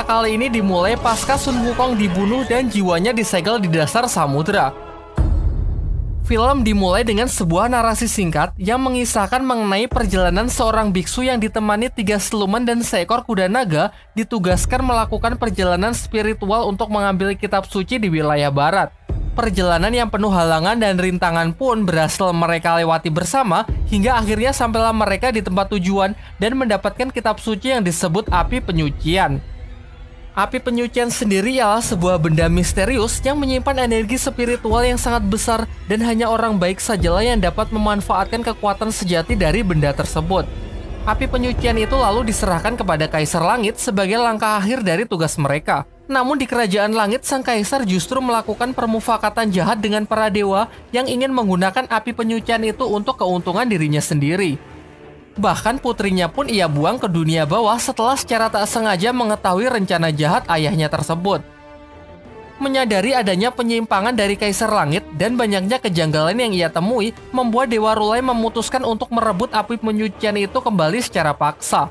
cerita kali ini dimulai pasca Sun Wukong dibunuh dan jiwanya disegel di dasar samudera. Film dimulai dengan sebuah narasi singkat yang mengisahkan mengenai perjalanan seorang biksu yang ditemani tiga seluman dan seekor kuda naga ditugaskan melakukan perjalanan spiritual untuk mengambil kitab suci di wilayah barat. Perjalanan yang penuh halangan dan rintangan pun berhasil mereka lewati bersama hingga akhirnya sampailah mereka di tempat tujuan dan mendapatkan kitab suci yang disebut api penyucian. Api penyucian sendiri ialah ya, sebuah benda misterius yang menyimpan energi spiritual yang sangat besar dan hanya orang baik sajalah yang dapat memanfaatkan kekuatan sejati dari benda tersebut. Api penyucian itu lalu diserahkan kepada Kaisar Langit sebagai langkah akhir dari tugas mereka. Namun di Kerajaan Langit, Sang Kaisar justru melakukan permufakatan jahat dengan para dewa yang ingin menggunakan api penyucian itu untuk keuntungan dirinya sendiri. Bahkan putrinya pun ia buang ke dunia bawah setelah secara tak sengaja mengetahui rencana jahat ayahnya tersebut. Menyadari adanya penyimpangan dari Kaisar Langit dan banyaknya kejanggalan yang ia temui, membuat Dewa Rulai memutuskan untuk merebut api penyucian itu kembali secara paksa.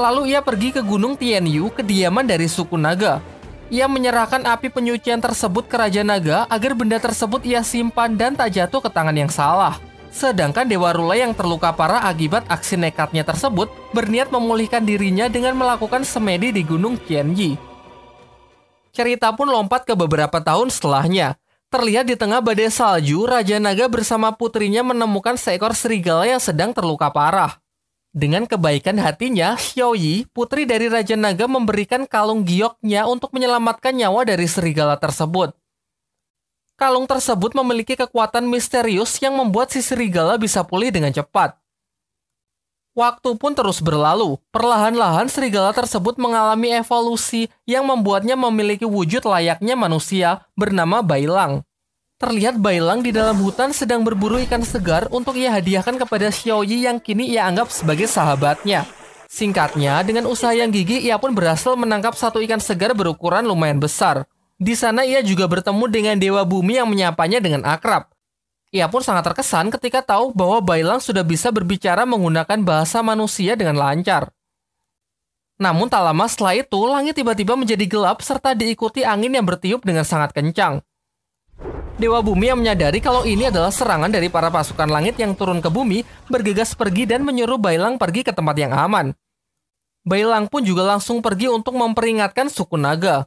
Lalu ia pergi ke Gunung Tianyu, kediaman dari suku Naga. Ia menyerahkan api penyucian tersebut ke Raja Naga agar benda tersebut ia simpan dan tak jatuh ke tangan yang salah. Sedangkan Dewa Rula yang terluka parah akibat aksi nekatnya tersebut berniat memulihkan dirinya dengan melakukan semedi di Gunung Qianyi. Cerita pun lompat ke beberapa tahun setelahnya. Terlihat di tengah badai salju, Raja Naga bersama putrinya menemukan seekor serigala yang sedang terluka parah. Dengan kebaikan hatinya, Xiao Yi, putri dari Raja Naga memberikan kalung gioknya untuk menyelamatkan nyawa dari serigala tersebut kalung tersebut memiliki kekuatan misterius yang membuat si serigala bisa pulih dengan cepat. Waktu pun terus berlalu. Perlahan-lahan serigala tersebut mengalami evolusi yang membuatnya memiliki wujud layaknya manusia bernama Bailang. Terlihat Bailang di dalam hutan sedang berburu ikan segar untuk ia hadiahkan kepada Xiao Yi yang kini ia anggap sebagai sahabatnya. Singkatnya, dengan usaha yang gigih ia pun berhasil menangkap satu ikan segar berukuran lumayan besar. Di sana ia juga bertemu dengan dewa bumi yang menyapanya dengan akrab. Ia pun sangat terkesan ketika tahu bahwa Bailang sudah bisa berbicara menggunakan bahasa manusia dengan lancar. Namun tak lama setelah itu, langit tiba-tiba menjadi gelap serta diikuti angin yang bertiup dengan sangat kencang. Dewa Bumi yang menyadari kalau ini adalah serangan dari para pasukan langit yang turun ke bumi, bergegas pergi dan menyuruh Bailang pergi ke tempat yang aman. Bailang pun juga langsung pergi untuk memperingatkan suku naga.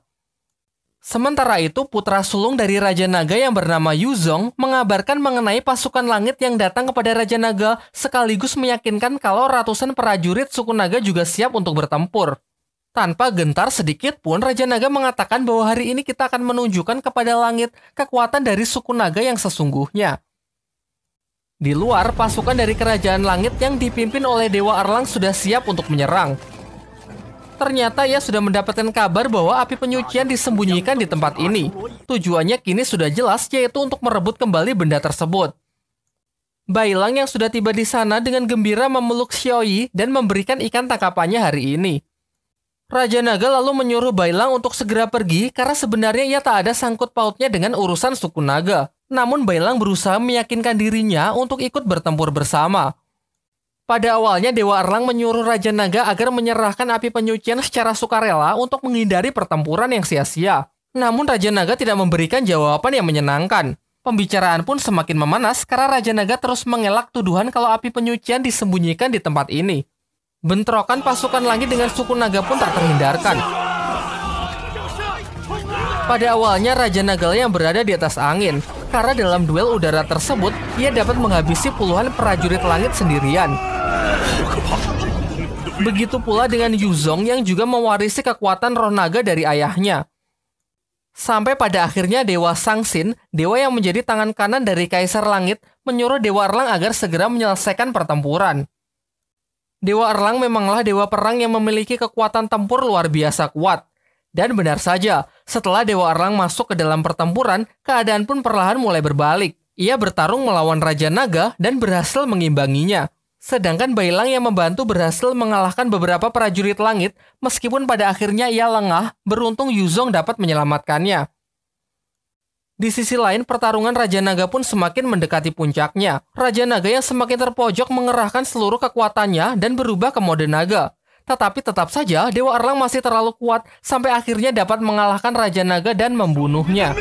Sementara itu, putra sulung dari Raja Naga yang bernama Yuzong mengabarkan mengenai pasukan langit yang datang kepada Raja Naga sekaligus meyakinkan kalau ratusan prajurit suku Naga juga siap untuk bertempur. Tanpa gentar sedikit pun, Raja Naga mengatakan bahwa hari ini kita akan menunjukkan kepada langit kekuatan dari suku Naga yang sesungguhnya. Di luar, pasukan dari Kerajaan Langit yang dipimpin oleh Dewa Arlang sudah siap untuk menyerang. Ternyata ia sudah mendapatkan kabar bahwa api penyucian disembunyikan di tempat ini. Tujuannya kini sudah jelas yaitu untuk merebut kembali benda tersebut. Bailang yang sudah tiba di sana dengan gembira memeluk Xiaoyi dan memberikan ikan tangkapannya hari ini. Raja Naga lalu menyuruh Bailang untuk segera pergi karena sebenarnya ia tak ada sangkut pautnya dengan urusan suku Naga. Namun Bailang berusaha meyakinkan dirinya untuk ikut bertempur bersama. Pada awalnya Dewa Erlang menyuruh Raja Naga agar menyerahkan api penyucian secara sukarela untuk menghindari pertempuran yang sia-sia. Namun Raja Naga tidak memberikan jawaban yang menyenangkan. Pembicaraan pun semakin memanas karena Raja Naga terus mengelak tuduhan kalau api penyucian disembunyikan di tempat ini. Bentrokan pasukan langit dengan suku naga pun tak terhindarkan. Pada awalnya Raja Naga yang berada di atas angin, karena dalam duel udara tersebut ia dapat menghabisi puluhan prajurit langit sendirian. Begitu pula dengan Yuzong yang juga mewarisi kekuatan roh naga dari ayahnya. Sampai pada akhirnya Dewa Sangsin, dewa yang menjadi tangan kanan dari Kaisar Langit, menyuruh Dewa Erlang agar segera menyelesaikan pertempuran. Dewa Erlang memanglah dewa perang yang memiliki kekuatan tempur luar biasa kuat. Dan benar saja, setelah Dewa Erlang masuk ke dalam pertempuran, keadaan pun perlahan mulai berbalik. Ia bertarung melawan Raja Naga dan berhasil mengimbanginya. Sedangkan Bailang yang membantu berhasil mengalahkan beberapa prajurit langit meskipun pada akhirnya ia lengah, beruntung Yuzong dapat menyelamatkannya. Di sisi lain, pertarungan Raja Naga pun semakin mendekati puncaknya. Raja Naga yang semakin terpojok mengerahkan seluruh kekuatannya dan berubah ke mode naga. Tetapi tetap saja, Dewa Erlang masih terlalu kuat sampai akhirnya dapat mengalahkan Raja Naga dan membunuhnya.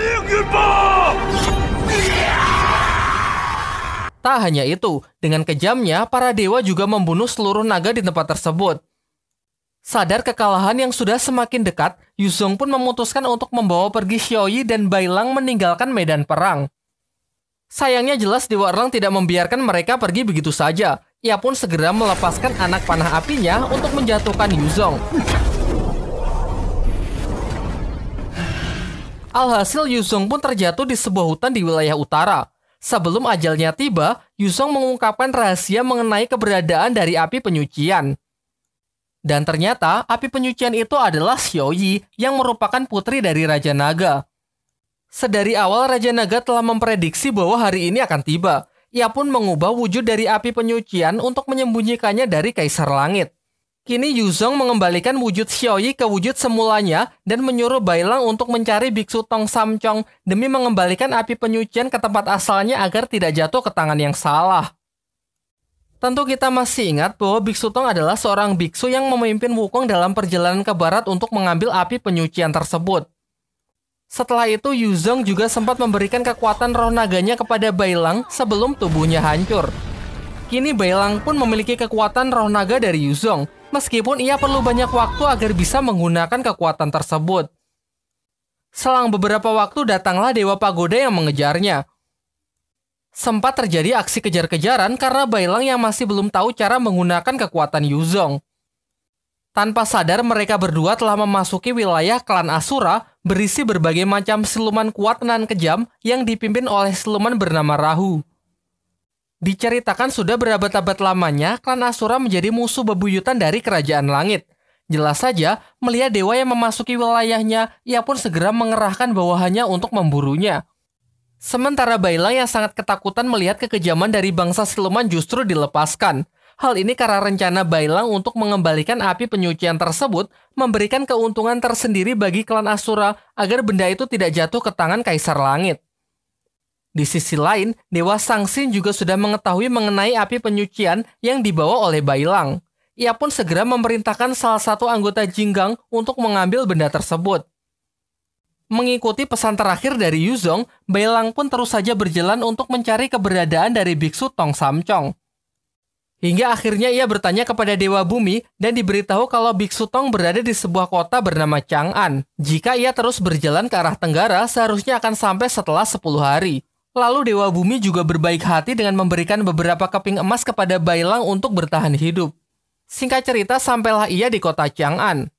Tak hanya itu, dengan kejamnya, para dewa juga membunuh seluruh naga di tempat tersebut. Sadar kekalahan yang sudah semakin dekat, Yuzong pun memutuskan untuk membawa pergi Xiaoyi dan Bailang meninggalkan medan perang. Sayangnya jelas Dewa Erlang tidak membiarkan mereka pergi begitu saja. Ia pun segera melepaskan anak panah apinya untuk menjatuhkan Yuzong. Alhasil Yuzong pun terjatuh di sebuah hutan di wilayah utara. Sebelum ajalnya tiba, Yusong mengungkapkan rahasia mengenai keberadaan dari api penyucian. Dan ternyata api penyucian itu adalah Yi yang merupakan putri dari Raja Naga. Sedari awal Raja Naga telah memprediksi bahwa hari ini akan tiba. Ia pun mengubah wujud dari api penyucian untuk menyembunyikannya dari Kaisar Langit. Kini Yuzong mengembalikan wujud Xiaoyi ke wujud semulanya dan menyuruh Bailang untuk mencari biksu Tong Samcong demi mengembalikan api penyucian ke tempat asalnya agar tidak jatuh ke tangan yang salah. Tentu kita masih ingat bahwa Biksu Tong adalah seorang biksu yang memimpin Wukong dalam perjalanan ke barat untuk mengambil api penyucian tersebut. Setelah itu Yuzong juga sempat memberikan kekuatan roh naganya kepada Bailang sebelum tubuhnya hancur. Kini Bailang pun memiliki kekuatan roh naga dari Yuzong meskipun ia perlu banyak waktu agar bisa menggunakan kekuatan tersebut. Selang beberapa waktu datanglah Dewa Pagoda yang mengejarnya. Sempat terjadi aksi kejar-kejaran karena Bailang yang masih belum tahu cara menggunakan kekuatan Yuzong. Tanpa sadar mereka berdua telah memasuki wilayah klan Asura berisi berbagai macam siluman kuat dan kejam yang dipimpin oleh siluman bernama Rahu. Diceritakan sudah berabad-abad lamanya, klan Asura menjadi musuh bebuyutan dari kerajaan langit. Jelas saja, melihat dewa yang memasuki wilayahnya, ia pun segera mengerahkan bawahannya untuk memburunya. Sementara Baila yang sangat ketakutan melihat kekejaman dari bangsa siluman justru dilepaskan. Hal ini karena rencana Bailang untuk mengembalikan api penyucian tersebut memberikan keuntungan tersendiri bagi klan Asura agar benda itu tidak jatuh ke tangan Kaisar Langit. Di sisi lain, Dewa Sangsin juga sudah mengetahui mengenai api penyucian yang dibawa oleh Bailang. Ia pun segera memerintahkan salah satu anggota Jinggang untuk mengambil benda tersebut. Mengikuti pesan terakhir dari Yuzong, Bailang pun terus saja berjalan untuk mencari keberadaan dari biksu Tong Samcong. Hingga akhirnya ia bertanya kepada Dewa Bumi dan diberitahu kalau Biksu Tong berada di sebuah kota bernama Chang'an. Jika ia terus berjalan ke arah tenggara, seharusnya akan sampai setelah 10 hari. Lalu Dewa Bumi juga berbaik hati dengan memberikan beberapa keping emas kepada Bailang untuk bertahan hidup. Singkat cerita, sampailah ia di kota Chang'an.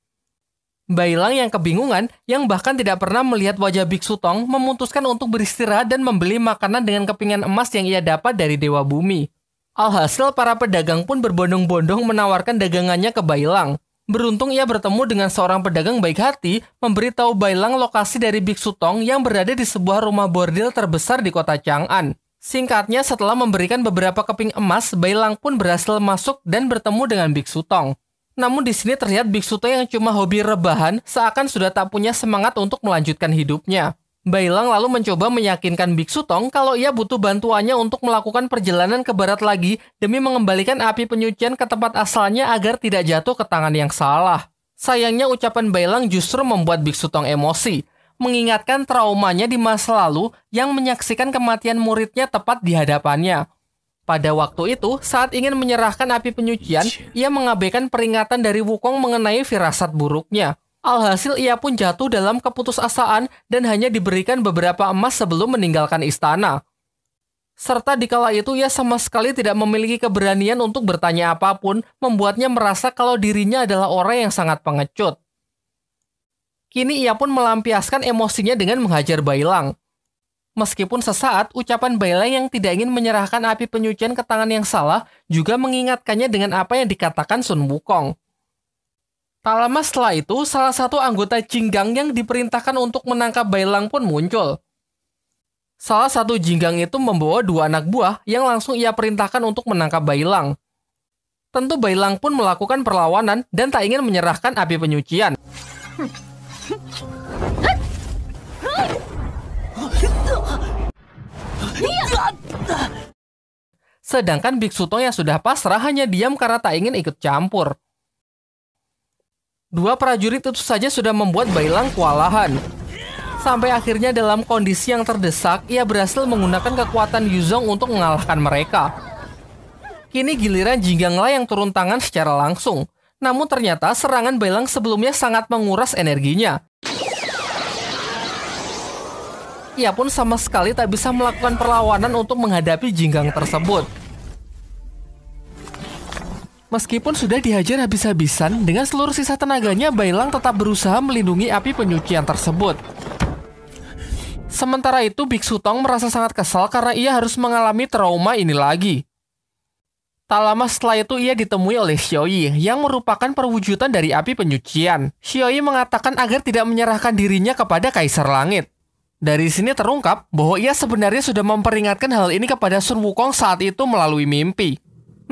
Bailang yang kebingungan, yang bahkan tidak pernah melihat wajah Biksu Tong, memutuskan untuk beristirahat dan membeli makanan dengan kepingan emas yang ia dapat dari Dewa Bumi. Alhasil, para pedagang pun berbondong-bondong menawarkan dagangannya ke Bailang. Beruntung ia bertemu dengan seorang pedagang baik hati memberitahu Bailang lokasi dari biksu Tong yang berada di sebuah rumah bordil terbesar di kota Chang'an. Singkatnya setelah memberikan beberapa keping emas, Bailang pun berhasil masuk dan bertemu dengan biksu Tong. Namun di sini terlihat biksu Tong yang cuma hobi rebahan seakan sudah tak punya semangat untuk melanjutkan hidupnya. Bailang lalu mencoba meyakinkan Biksu Tong kalau ia butuh bantuannya untuk melakukan perjalanan ke barat lagi demi mengembalikan api penyucian ke tempat asalnya agar tidak jatuh ke tangan yang salah. Sayangnya ucapan Bailang justru membuat Biksu Tong emosi, mengingatkan traumanya di masa lalu yang menyaksikan kematian muridnya tepat di hadapannya. Pada waktu itu, saat ingin menyerahkan api penyucian, ia mengabaikan peringatan dari Wukong mengenai firasat buruknya. Alhasil ia pun jatuh dalam keputusasaan dan hanya diberikan beberapa emas sebelum meninggalkan istana. Serta dikala itu ia sama sekali tidak memiliki keberanian untuk bertanya apapun, membuatnya merasa kalau dirinya adalah orang yang sangat pengecut. Kini ia pun melampiaskan emosinya dengan menghajar Bailang. Meskipun sesaat, ucapan Bailang yang tidak ingin menyerahkan api penyucian ke tangan yang salah juga mengingatkannya dengan apa yang dikatakan Sun Wukong. Tak lama setelah itu, salah satu anggota Jinggang yang diperintahkan untuk menangkap Bailang pun muncul. Salah satu Jinggang itu membawa dua anak buah yang langsung ia perintahkan untuk menangkap Bailang. Tentu Bailang pun melakukan perlawanan dan tak ingin menyerahkan api penyucian. Sedangkan Biksu Tong yang sudah pasrah hanya diam karena tak ingin ikut campur. Dua prajurit itu saja sudah membuat Bailang kewalahan. Sampai akhirnya dalam kondisi yang terdesak, ia berhasil menggunakan kekuatan Yuzong untuk mengalahkan mereka. Kini giliran Jingganglah yang turun tangan secara langsung. Namun ternyata serangan Bailang sebelumnya sangat menguras energinya. Ia pun sama sekali tak bisa melakukan perlawanan untuk menghadapi Jinggang tersebut. Meskipun sudah dihajar habis-habisan, dengan seluruh sisa tenaganya Bailang tetap berusaha melindungi api penyucian tersebut. Sementara itu, Biksu Tong merasa sangat kesal karena ia harus mengalami trauma ini lagi. Tak lama setelah itu, ia ditemui oleh Xiaoyi, yang merupakan perwujudan dari api penyucian. Xiaoyi mengatakan agar tidak menyerahkan dirinya kepada Kaisar Langit. Dari sini terungkap bahwa ia sebenarnya sudah memperingatkan hal ini kepada Sun Wukong saat itu melalui mimpi.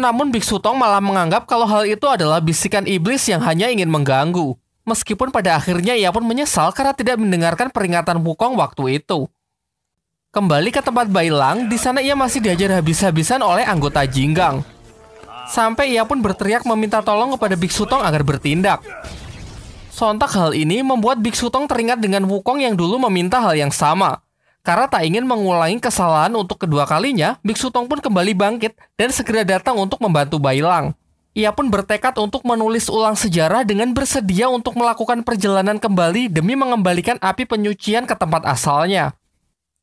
Namun Biksu Tong malah menganggap kalau hal itu adalah bisikan iblis yang hanya ingin mengganggu. Meskipun pada akhirnya ia pun menyesal karena tidak mendengarkan peringatan Wukong waktu itu. Kembali ke tempat Bailang, di sana ia masih diajar habis-habisan oleh anggota Jinggang. Sampai ia pun berteriak meminta tolong kepada Biksu Tong agar bertindak. Sontak hal ini membuat Biksu Tong teringat dengan Wukong yang dulu meminta hal yang sama. Karena tak ingin mengulangi kesalahan untuk kedua kalinya, Biksu Tong pun kembali bangkit dan segera datang untuk membantu Bailang. Ia pun bertekad untuk menulis ulang sejarah dengan bersedia untuk melakukan perjalanan kembali demi mengembalikan api penyucian ke tempat asalnya.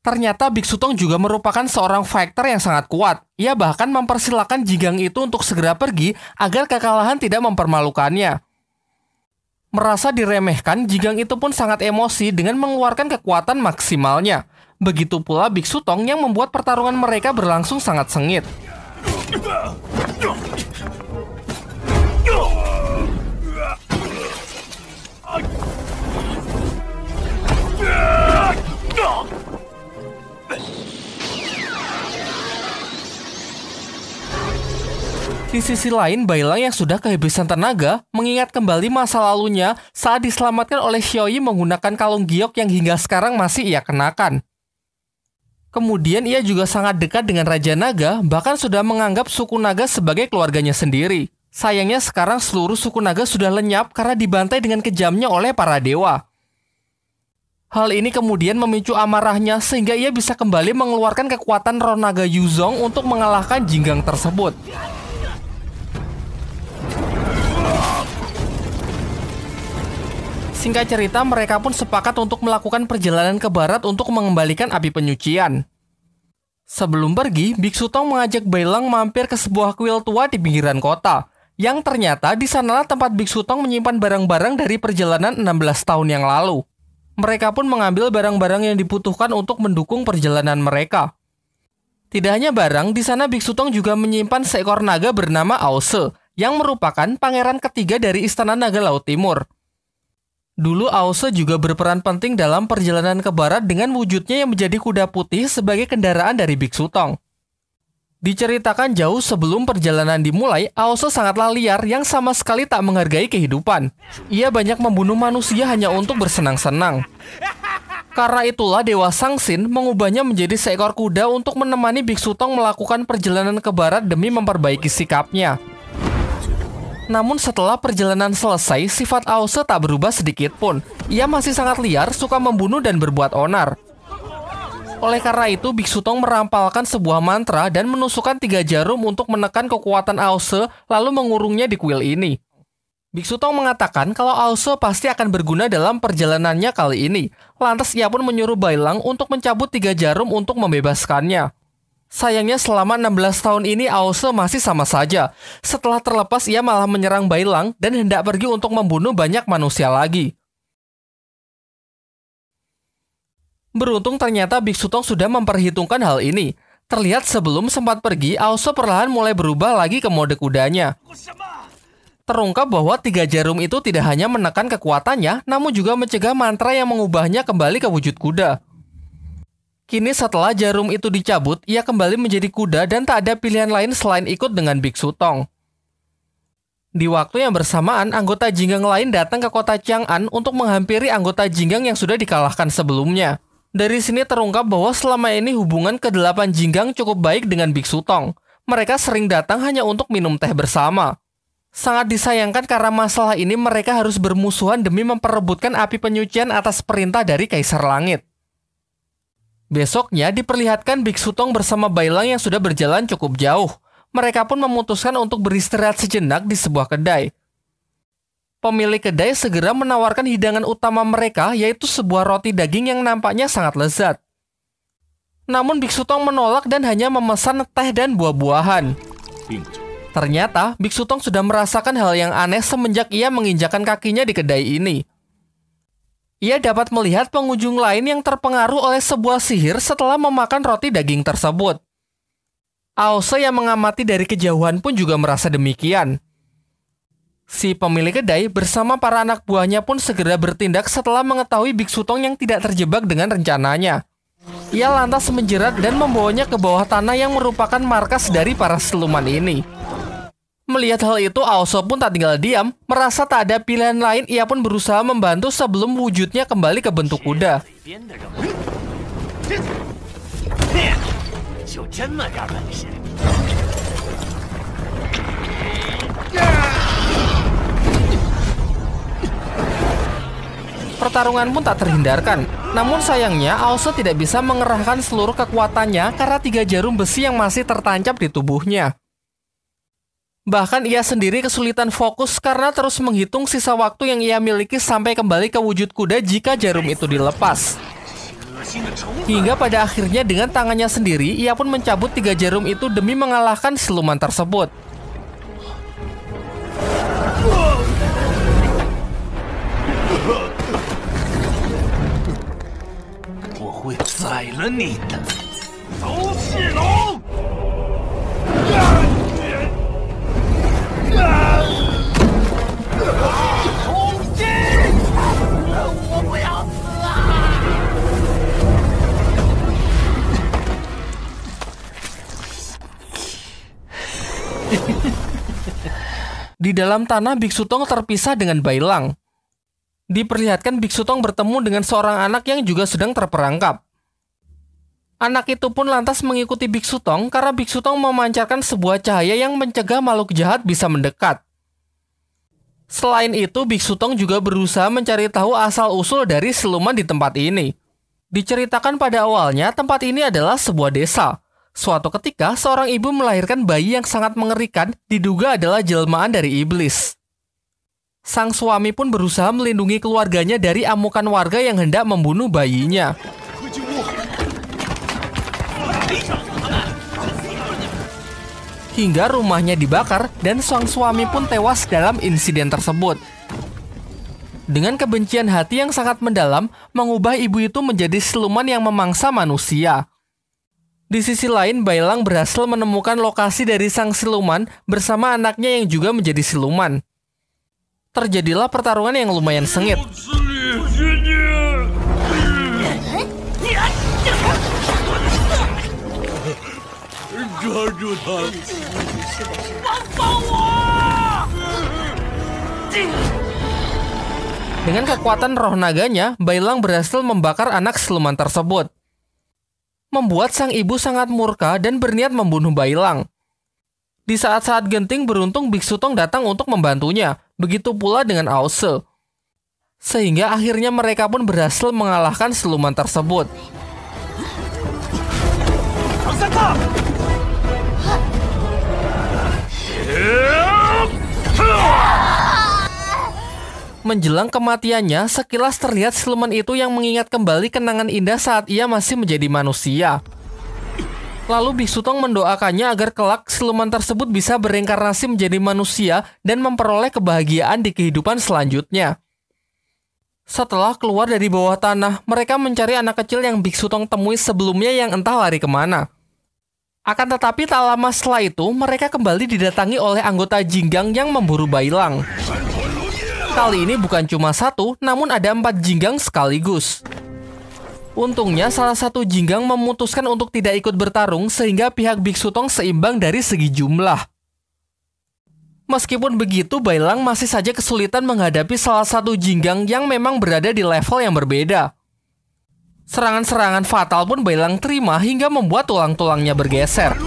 Ternyata Biksu Tong juga merupakan seorang fighter yang sangat kuat. Ia bahkan mempersilahkan Jigang itu untuk segera pergi agar kekalahan tidak mempermalukannya. Merasa diremehkan, Jigang itu pun sangat emosi dengan mengeluarkan kekuatan maksimalnya. Begitu pula biksu Tong yang membuat pertarungan mereka berlangsung sangat sengit. Di sisi lain, Bailang yang sudah kehabisan tenaga mengingat kembali masa lalunya saat diselamatkan oleh Xiaoyi menggunakan kalung giok yang hingga sekarang masih ia kenakan. Kemudian ia juga sangat dekat dengan Raja Naga, bahkan sudah menganggap suku Naga sebagai keluarganya sendiri. Sayangnya sekarang seluruh suku Naga sudah lenyap karena dibantai dengan kejamnya oleh para dewa. Hal ini kemudian memicu amarahnya sehingga ia bisa kembali mengeluarkan kekuatan roh naga Yuzong untuk mengalahkan jinggang tersebut. Singkat cerita, mereka pun sepakat untuk melakukan perjalanan ke barat untuk mengembalikan api penyucian. Sebelum pergi, Biksu Tong mengajak Bailang mampir ke sebuah kuil tua di pinggiran kota, yang ternyata di sanalah tempat Biksu Tong menyimpan barang-barang dari perjalanan 16 tahun yang lalu. Mereka pun mengambil barang-barang yang dibutuhkan untuk mendukung perjalanan mereka. Tidak hanya barang, di sana Biksu Tong juga menyimpan seekor naga bernama Ause, yang merupakan pangeran ketiga dari Istana Naga Laut Timur. Dulu DuluAuse juga berperan penting dalam perjalanan ke barat dengan wujudnya yang menjadi kuda putih sebagai kendaraan dari Biksu Tong. Diceritakan jauh sebelum perjalanan dimulai, Aoso sangatlah liar yang sama sekali tak menghargai kehidupan. Ia banyak membunuh manusia hanya untuk bersenang-senang. Karena itulah Dewa Sangsin mengubahnya menjadi seekor kuda untuk menemani Biksu Tong melakukan perjalanan ke barat demi memperbaiki sikapnya. Namun setelah perjalanan selesai, sifat Aose tak berubah sedikit pun. Ia masih sangat liar, suka membunuh dan berbuat onar. Oleh karena itu, Biksu Tong merampalkan sebuah mantra dan menusukkan tiga jarum untuk menekan kekuatan Aose, lalu mengurungnya di kuil ini. Biksu Tong mengatakan kalau Aose pasti akan berguna dalam perjalanannya kali ini. Lantas ia pun menyuruh Bailang untuk mencabut tiga jarum untuk membebaskannya. Sayangnya selama 16 tahun ini Aose masih sama saja. Setelah terlepas ia malah menyerang Bailang dan hendak pergi untuk membunuh banyak manusia lagi. Beruntung ternyata Biksu Tong sudah memperhitungkan hal ini. Terlihat sebelum sempat pergi, Aose perlahan mulai berubah lagi ke mode kudanya. Terungkap bahwa tiga jarum itu tidak hanya menekan kekuatannya, namun juga mencegah mantra yang mengubahnya kembali ke wujud kuda. Kini setelah jarum itu dicabut, ia kembali menjadi kuda dan tak ada pilihan lain selain ikut dengan Biksu Tong. Di waktu yang bersamaan, anggota Jinggang lain datang ke kota Chang'an untuk menghampiri anggota Jinggang yang sudah dikalahkan sebelumnya. Dari sini terungkap bahwa selama ini hubungan kedelapan Jinggang cukup baik dengan Biksu Tong. Mereka sering datang hanya untuk minum teh bersama. Sangat disayangkan karena masalah ini mereka harus bermusuhan demi memperebutkan api penyucian atas perintah dari Kaisar Langit. Besoknya diperlihatkan Biksu Tong bersama Bailang yang sudah berjalan cukup jauh. Mereka pun memutuskan untuk beristirahat sejenak di sebuah kedai. Pemilik kedai segera menawarkan hidangan utama mereka yaitu sebuah roti daging yang nampaknya sangat lezat. Namun Biksu Tong menolak dan hanya memesan teh dan buah-buahan. Ternyata Biksu Tong sudah merasakan hal yang aneh semenjak ia menginjakan kakinya di kedai ini ia dapat melihat pengunjung lain yang terpengaruh oleh sebuah sihir setelah memakan roti daging tersebut. Aose yang mengamati dari kejauhan pun juga merasa demikian. Si pemilik kedai bersama para anak buahnya pun segera bertindak setelah mengetahui Biksu Tong yang tidak terjebak dengan rencananya. Ia lantas menjerat dan membawanya ke bawah tanah yang merupakan markas dari para siluman ini. Melihat hal itu, Aoso pun tak tinggal diam. Merasa tak ada pilihan lain, ia pun berusaha membantu sebelum wujudnya kembali ke bentuk kuda. Pertarungan pun tak terhindarkan. Namun sayangnya, Aoso tidak bisa mengerahkan seluruh kekuatannya karena tiga jarum besi yang masih tertancap di tubuhnya. Bahkan ia sendiri kesulitan fokus karena terus menghitung sisa waktu yang ia miliki sampai kembali ke wujud kuda jika jarum itu dilepas. Hingga pada akhirnya dengan tangannya sendiri, ia pun mencabut tiga jarum itu demi mengalahkan siluman tersebut. Di dalam tanah Biksu Tong terpisah dengan Bailang. Diperlihatkan Biksu Tong bertemu dengan seorang anak yang juga sedang terperangkap. Anak itu pun lantas mengikuti Biksu Tong karena Biksu Tong memancarkan sebuah cahaya yang mencegah makhluk jahat bisa mendekat. Selain itu, Biksu Tong juga berusaha mencari tahu asal-usul dari siluman di tempat ini. Diceritakan pada awalnya, tempat ini adalah sebuah desa. Suatu ketika, seorang ibu melahirkan bayi yang sangat mengerikan, diduga adalah jelmaan dari iblis. Sang suami pun berusaha melindungi keluarganya dari amukan warga yang hendak membunuh bayinya. hingga rumahnya dibakar dan sang suami pun tewas dalam insiden tersebut. Dengan kebencian hati yang sangat mendalam, mengubah ibu itu menjadi siluman yang memangsa manusia. Di sisi lain, Bailang berhasil menemukan lokasi dari sang siluman bersama anaknya yang juga menjadi siluman. Terjadilah pertarungan yang lumayan sengit. Dengan kekuatan roh naganya, Bailang berhasil membakar anak siluman tersebut. Membuat sang ibu sangat murka dan berniat membunuh Bailang. Di saat-saat genting beruntung Biksu Tong datang untuk membantunya, begitu pula dengan Aose. Sehingga akhirnya mereka pun berhasil mengalahkan siluman tersebut. Menjelang kematiannya, sekilas terlihat siluman itu yang mengingat kembali kenangan indah saat ia masih menjadi manusia. Lalu Bisutong mendoakannya agar kelak siluman tersebut bisa bereinkarnasi menjadi manusia dan memperoleh kebahagiaan di kehidupan selanjutnya. Setelah keluar dari bawah tanah, mereka mencari anak kecil yang Bisutong temui sebelumnya yang entah lari kemana. Akan tetapi tak lama setelah itu, mereka kembali didatangi oleh anggota jinggang yang memburu Bailang. Kali ini bukan cuma satu, namun ada empat jinggang sekaligus. Untungnya salah satu jinggang memutuskan untuk tidak ikut bertarung sehingga pihak Biksu Tong seimbang dari segi jumlah. Meskipun begitu, Bailang masih saja kesulitan menghadapi salah satu jinggang yang memang berada di level yang berbeda. Serangan-serangan fatal pun Bailang terima hingga membuat tulang-tulangnya bergeser.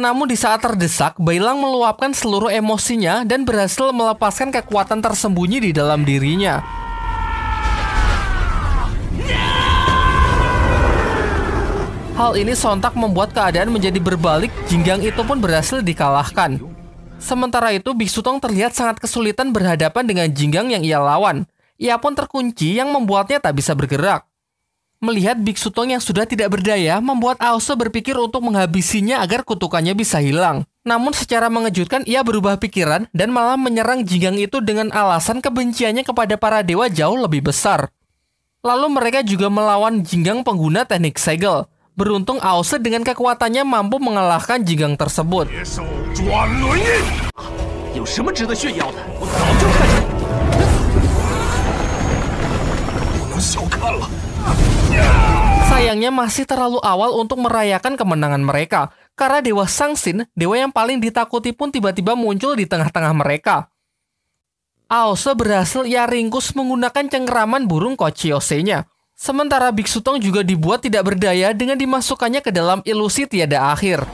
Namun di saat terdesak, Bailang meluapkan seluruh emosinya dan berhasil melepaskan kekuatan tersembunyi di dalam dirinya. Hal ini sontak membuat keadaan menjadi berbalik, Jinggang itu pun berhasil dikalahkan. Sementara itu, Biksu Tong terlihat sangat kesulitan berhadapan dengan Jinggang yang ia lawan. Ia pun terkunci yang membuatnya tak bisa bergerak. Melihat Biksu Tong yang sudah tidak berdaya, membuat Aose berpikir untuk menghabisinya agar kutukannya bisa hilang. Namun secara mengejutkan ia berubah pikiran dan malah menyerang Jinggang itu dengan alasan kebenciannya kepada para dewa jauh lebih besar. Lalu mereka juga melawan Jinggang pengguna teknik segel. Beruntung Aose dengan kekuatannya mampu mengalahkan Jigang tersebut. Sayangnya masih terlalu awal untuk merayakan kemenangan mereka, karena Dewa Sangsin, dewa yang paling ditakuti pun tiba-tiba muncul di tengah-tengah mereka. Aose berhasil ia ya ringkus menggunakan cengkeraman burung Kochiose-nya. Sementara biksu tong juga dibuat tidak berdaya dengan dimasukkannya ke dalam ilusi tiada akhir.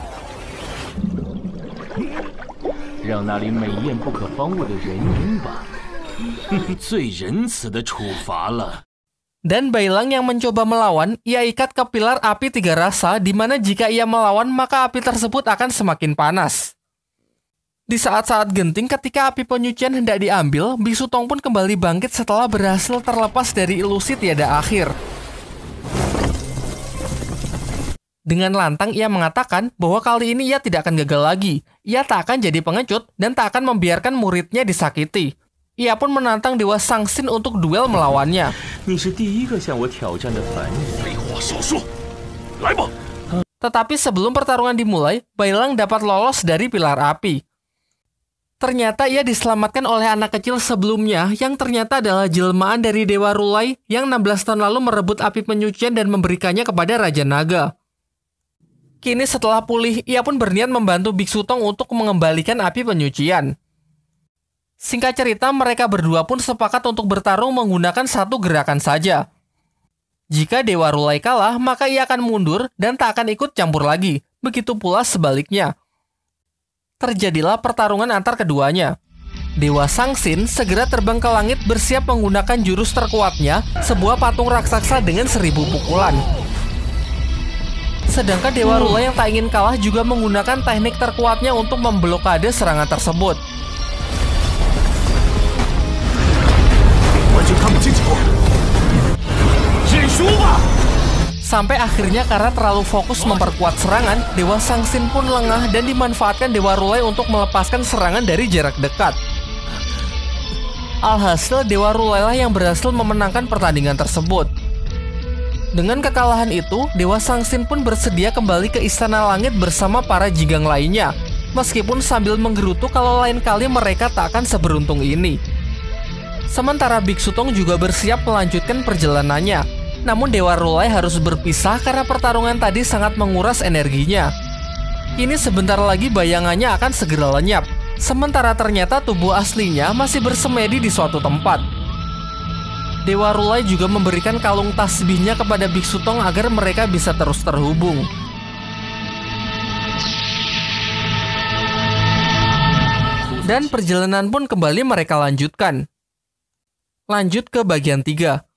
Dan Bailang yang mencoba melawan, ia ikat ke pilar api tiga rasa di mana jika ia melawan maka api tersebut akan semakin panas. Di saat-saat genting ketika api penyucian hendak diambil, Bisu Tong pun kembali bangkit setelah berhasil terlepas dari ilusi tiada akhir. Dengan lantang ia mengatakan bahwa kali ini ia tidak akan gagal lagi. Ia tak akan jadi pengecut dan tak akan membiarkan muridnya disakiti. Ia pun menantang Dewa Sangsin untuk duel melawannya. Tetapi sebelum pertarungan dimulai, Bailang dapat lolos dari pilar api. Ternyata ia diselamatkan oleh anak kecil sebelumnya yang ternyata adalah jelmaan dari Dewa Rulai yang 16 tahun lalu merebut api penyucian dan memberikannya kepada Raja Naga. Kini setelah pulih, ia pun berniat membantu Biksu Tong untuk mengembalikan api penyucian. Singkat cerita, mereka berdua pun sepakat untuk bertarung menggunakan satu gerakan saja. Jika Dewa Rulai kalah, maka ia akan mundur dan tak akan ikut campur lagi. Begitu pula sebaliknya terjadilah pertarungan antar keduanya. Dewa Sangsin segera terbang ke langit bersiap menggunakan jurus terkuatnya, sebuah patung raksasa dengan seribu pukulan. Sedangkan Dewa hmm. Rula yang tak ingin kalah juga menggunakan teknik terkuatnya untuk memblokade serangan tersebut. Sampai akhirnya karena terlalu fokus memperkuat serangan, Dewa Sangsin pun lengah dan dimanfaatkan Dewa Rulai untuk melepaskan serangan dari jarak dekat. Alhasil Dewa Rulai lah yang berhasil memenangkan pertandingan tersebut. Dengan kekalahan itu, Dewa Sangsin pun bersedia kembali ke Istana Langit bersama para jigang lainnya, meskipun sambil menggerutu kalau lain kali mereka tak akan seberuntung ini. Sementara Biksu Tong juga bersiap melanjutkan perjalanannya, namun Dewa Rulai harus berpisah karena pertarungan tadi sangat menguras energinya. Ini sebentar lagi bayangannya akan segera lenyap. Sementara ternyata tubuh aslinya masih bersemedi di suatu tempat. Dewa Rulai juga memberikan kalung tasbihnya kepada Biksu Tong agar mereka bisa terus terhubung. Dan perjalanan pun kembali mereka lanjutkan. Lanjut ke bagian 3.